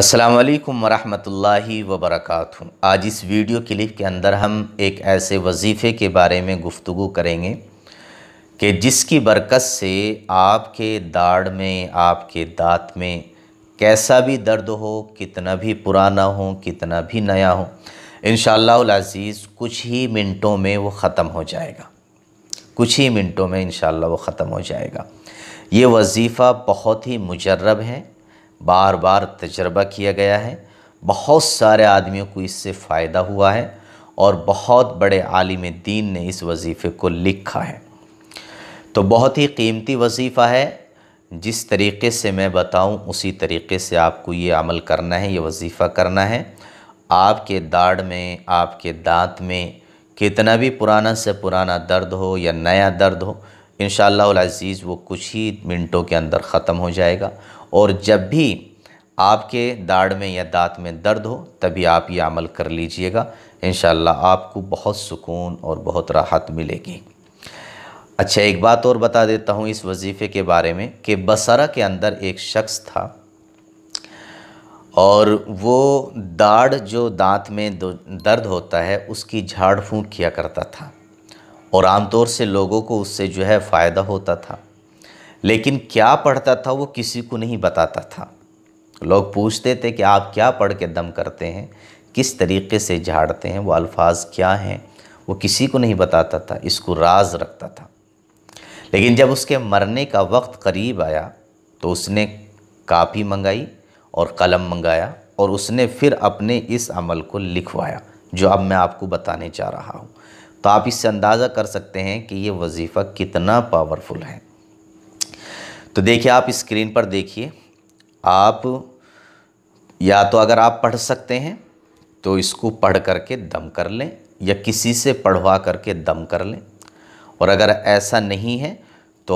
अस्सलाम वालेकुम वरहमतुल्लाहि वबरकatuह आज इस वीडियो क्लिप के अंदर हम एक ऐसे वजीफ़े के बारे में गुफ्तु करेंगे कि जिसकी बरकत से आपके दाढ़ में आपके दांत में कैसा भी दर्द हो कितना भी पुराना हो कितना भी नया हो इन अज़ीज़ कुछ ही मिनटों में वो ख़त्म हो जाएगा कुछ ही मिनटों में इन वो ख़त्म हो जाएगा ये वजीफ़ा बहुत ही मुजरब है बार बार तजर्बा किया गया है बहुत सारे आदमियों को इससे फ़ायदा हुआ है और बहुत बड़े आलिम दीन ने इस वजीफ़े को लिखा है तो बहुत ही कीमती वजीफ़ा है जिस तरीके से मैं बताऊं उसी तरीके से आपको ये अमल करना है ये वजीफ़ा करना है आपके दाढ़ में आपके दांत में कितना भी पुराना से पुराना दर्द हो या नया दर्द हो इन अज़ीज़ वो कुछ ही मिनटों के अंदर ख़त्म हो जाएगा और जब भी आपके दाढ़ में या दांत में दर्द हो तभी आप ये अमल कर लीजिएगा इन आपको बहुत सुकून और बहुत राहत मिलेगी अच्छा एक बात और बता देता हूँ इस वजीफ़े के बारे में कि बसरा के अंदर एक शख्स था और वो दाढ़ जो दांत में दर्द होता है उसकी झाड़ फूँक किया करता था और आमतौर से लोगों को उससे जो है फ़ायदा होता था लेकिन क्या पढ़ता था वो किसी को नहीं बताता था लोग पूछते थे कि आप क्या पढ़ के दम करते हैं किस तरीके से झाड़ते हैं वो अल्फाज क्या हैं वो किसी को नहीं बताता था इसको राज रखता था लेकिन जब उसके मरने का वक्त करीब आया तो उसने कापी मंगाई और कलम मंगाया और उसने फिर अपने इस अमल को लिखवाया जो अब मैं आपको बताने जा रहा हूँ तो आप इससे अंदाज़ा कर सकते हैं कि ये वजीफ़ा कितना पावरफुल है तो देखिए आप स्क्रीन पर देखिए आप या तो अगर आप पढ़ सकते हैं तो इसको पढ़ करके दम कर लें या किसी से पढ़वा करके दम कर लें और अगर ऐसा नहीं है तो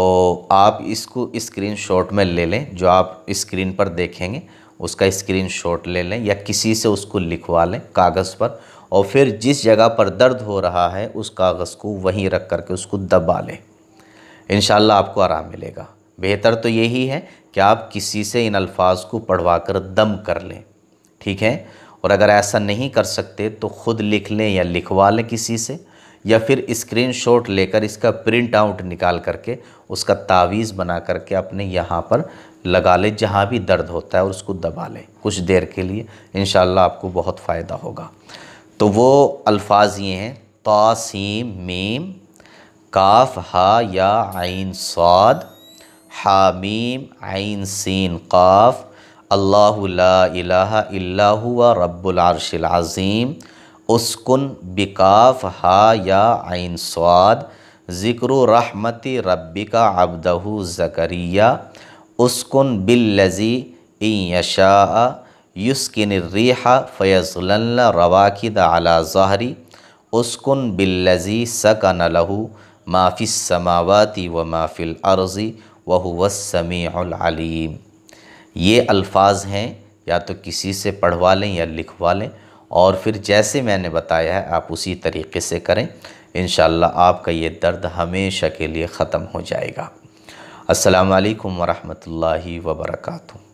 आप इसको स्क्रीन शॉट में ले लें जो आप स्क्रीन पर देखेंगे उसका स्क्रीन शॉट ले लें या किसी से उसको लिखवा लें कागज़ पर और फिर जिस जगह पर दर्द हो रहा है उस कागज़ को वहीं रख करके उसको दबा लें इन आपको आराम मिलेगा बेहतर तो यही है कि आप किसी से इन अल्फाज को पढ़वा कर दम कर लें ठीक है और अगर ऐसा नहीं कर सकते तो ख़ुद लिख लें या लिखवा लें किसी से या फिर स्क्रीन शॉट लेकर इसका प्रिंट आउट निकाल करके उसका तावीज़ बना करके अपने यहाँ पर लगा लें जहाँ भी दर्द होता है और उसको दबा लें कुछ देर के लिए इन आपको बहुत फ़ायदा होगा तो वो अल्फाज ये हैं तासीम मीम काफ हा या आइन स्वाद हामीम आइन सीन काफ अल्लाह हुआ रब्बुलरशलज़ीम उसकुन बिकाफ हा या आइन स्वाद ज़िक्र रहमति रब्बिका का अबदहू ज़करिया उसकुन बिल्लज़ी यशा युस्किन रिहा फ़ैज़ल रवाकिद अला ज़ाहरी उसकुन बिल्लजी सकन लहू माफ़िस समावती व माफ़िल अर्ज़ी वहुवसमीम ये अल्फाज हैं या तो किसी से पढ़वा लें या लिखवा लें और फिर जैसे मैंने बताया है आप उसी तरीके से करें इन आपका ये दर्द हमेशा के लिए ख़त्म हो जाएगा असलकम वरहमल वर्का